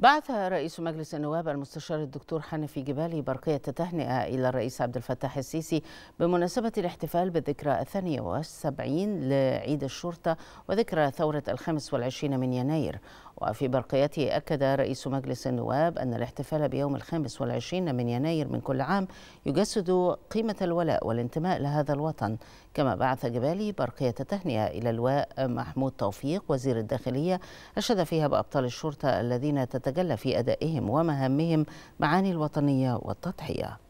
بعث رئيس مجلس النواب المستشار الدكتور حنفي جبالي برقية تهنئة إلى الرئيس عبد الفتاح السيسي بمناسبة الاحتفال بالذكرى الثانية والسبعين لعيد الشرطة وذكرى ثورة الخامس والعشرين من يناير وفي برقيته أكد رئيس مجلس النواب أن الاحتفال بيوم الخامس والعشرين من يناير من كل عام يجسد قيمة الولاء والانتماء لهذا الوطن كما بعث جبالي برقية تهنئة إلى اللواء محمود توفيق وزير الداخلية أشاد فيها بأبطال الشرطة الذين تتجلى في أدائهم ومهامهم معاني الوطنية والتضحية